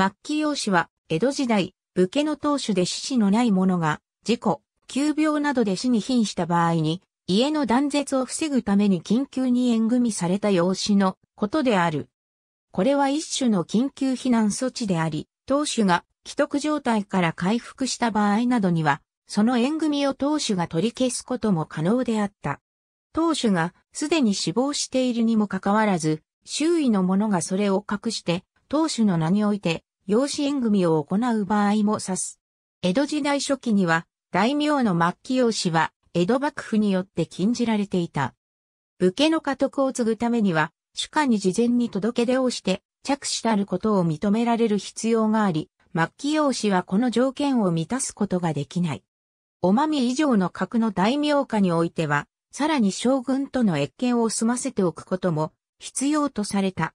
末期用紙は、江戸時代、武家の当主で死死のない者が、事故、急病などで死に瀕した場合に、家の断絶を防ぐために緊急に縁組された用紙のことである。これは一種の緊急避難措置であり、当主が既得状態から回復した場合などには、その縁組を当主が取り消すことも可能であった。当主がすでに死亡しているにもかかわらず、周囲の者がそれを隠して、当主の名において養子縁組を行う場合も指す。江戸時代初期には、大名の末期養子は、江戸幕府によって禁じられていた。武家の家督を継ぐためには、主家に事前に届け出をして、着手たることを認められる必要があり、末期養子はこの条件を満たすことができない。おまみ以上の格の大名家においては、さらに将軍との越見を済ませておくことも必要とされた。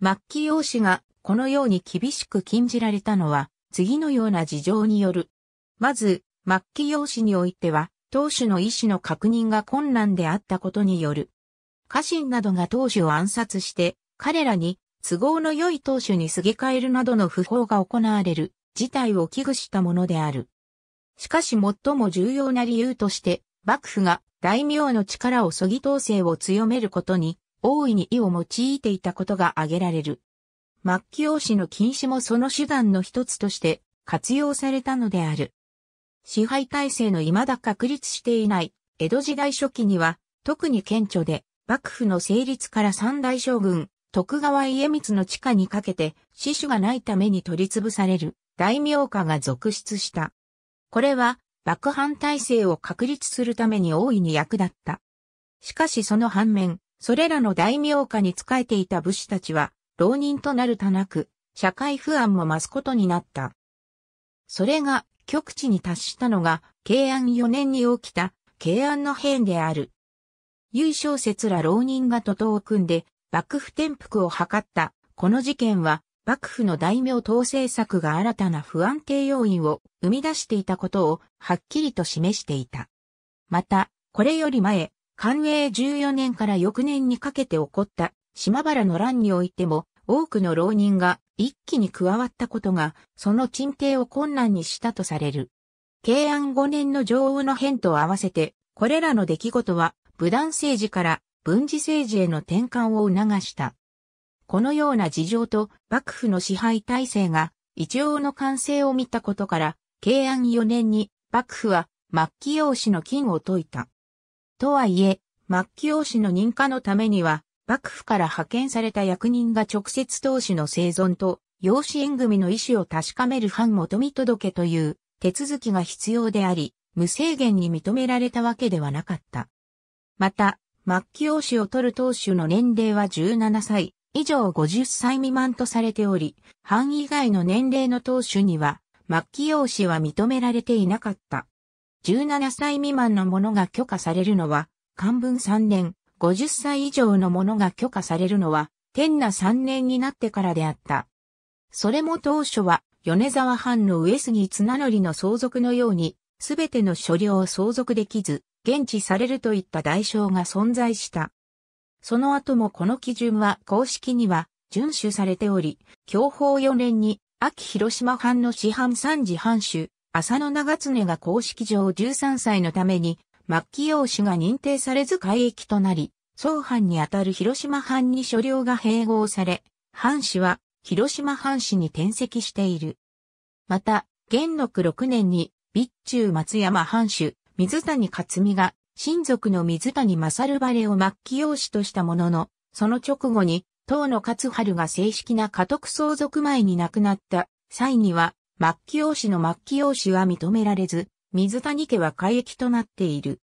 末期養子がこのように厳しく禁じられたのは、次のような事情による。まず、末期用紙においては、当主の意思の確認が困難であったことによる。家臣などが当主を暗殺して、彼らに都合の良い当主にすげ替えるなどの不法が行われる事態を危惧したものである。しかし最も重要な理由として、幕府が大名の力をそぎ統制を強めることに大いに意を用いていたことが挙げられる。末期王子の禁止もその手段の一つとして活用されたのである。支配体制の未だ確立していない江戸時代初期には特に顕著で幕府の成立から三大将軍徳川家光の地下にかけて死守がないために取り潰される大名家が続出した。これは幕藩体制を確立するために大いに役立った。しかしその反面、それらの大名家に仕えていた武士たちは、浪人となるたなく、社会不安も増すことになった。それが極地に達したのが、慶安4年に起きた、慶安の変である。優勝説ら浪人が徒党を組んで、幕府転覆を図った、この事件は、幕府の大名統制策が新たな不安定要因を生み出していたことを、はっきりと示していた。また、これより前、寛永14年から翌年にかけて起こった島原の乱においても多くの浪人が一気に加わったことが、その鎮定を困難にしたとされる。慶安5年の女王の変と合わせて、これらの出来事は、武断政治から文治政治への転換を促した。このような事情と幕府の支配体制が一応の完成を見たことから、慶安4年に幕府は末期養子の金を解いた。とはいえ、末期養子の認可のためには、幕府から派遣された役人が直接当主の生存と、養子縁組の意思を確かめる反求み届けという手続きが必要であり、無制限に認められたわけではなかった。また、末期養子を取る当主の年齢は17歳、以上50歳未満とされており、藩以外の年齢の当主には、末期養子は認められていなかった。17歳未満の者が許可されるのは、漢文3年、50歳以上のものが許可されるのは、天那3年になってからであった。それも当初は、米沢藩の上杉綱則の相続のように、すべての所領を相続できず、現地されるといった代償が存在した。その後もこの基準は公式には遵守されており、享保4年に秋広島藩の師範三次藩主、浅野長常が公式上13歳のために末期用紙が認定されず海域となり、総藩にあたる広島藩に所領が併合され、藩士は広島藩士に転籍している。また、元禄6年に、備中松山藩主、水谷勝美が、親族の水谷勝晴れを末期養子としたものの、その直後に、当の勝春が正式な家督相続前に亡くなった際には、末期養子の末期養子は認められず、水谷家は海域となっている。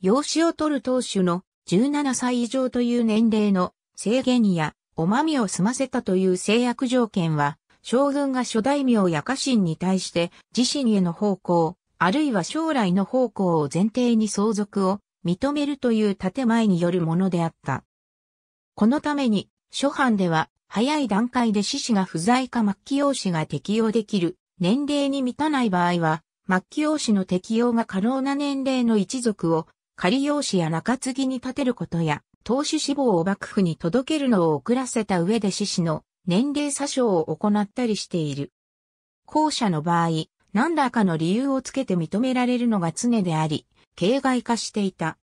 養子を取る当主の17歳以上という年齢の制限やおまみを済ませたという制約条件は、将軍が諸大名や家臣に対して自身への方向、あるいは将来の方向を前提に相続を認めるという建前によるものであった。このために、諸藩では早い段階で死死が不在か末期用紙が適用できる年齢に満たない場合は、末期用紙の適用が可能な年齢の一族を仮用紙や中継ぎに立てることや、投手志望を幕府に届けるのを遅らせた上で志士の年齢詐称を行ったりしている。後者の場合、何らかの理由をつけて認められるのが常であり、形骸化していた。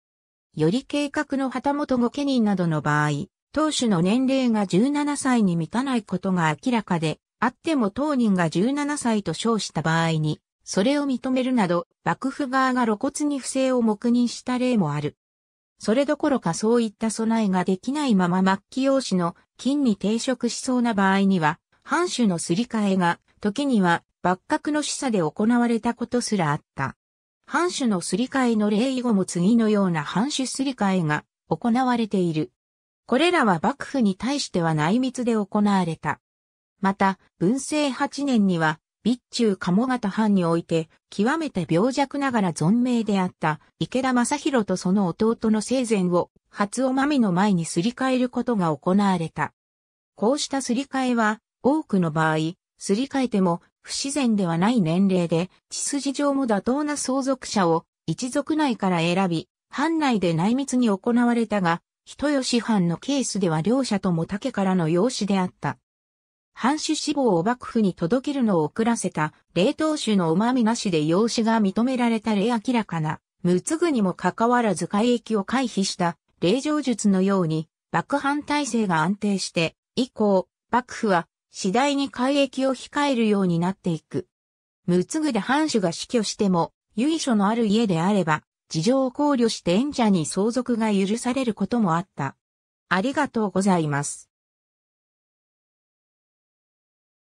より計画の旗本御家人などの場合、当主の年齢が17歳に満たないことが明らかで、あっても当人が17歳と称した場合に、それを認めるなど、幕府側が露骨に不正を黙認した例もある。それどころかそういった備えができないまま末期用紙の金に抵触しそうな場合には、藩主のすり替えが、時には幕閣の示唆で行われたことすらあった。藩主のすり替えの例以後も次のような藩主すり替えが行われている。これらは幕府に対しては内密で行われた。また、文政8年には、備中鴨方藩において、極めて病弱ながら存命であった池田正宏とその弟の生前を、初おまみの前にすり替えることが行われた。こうしたすり替えは、多くの場合、すり替えても不自然ではない年齢で、血筋上も妥当な相続者を一族内から選び、藩内で内密に行われたが、人吉藩のケースでは両者とも竹からの養子であった。藩主志望を幕府に届けるのを遅らせた、冷凍酒の旨味なしで養子が認められた例明らかな、無つぐにもかかわらず海域を回避した、霊場術のように、幕藩体制が安定して、以降、幕府は、次第に海域を控えるようになっていく。無つぐで藩主が死去しても、由緒のある家であれば、事情を考慮して縁者に相続が許されることもあった。ありがとうございます。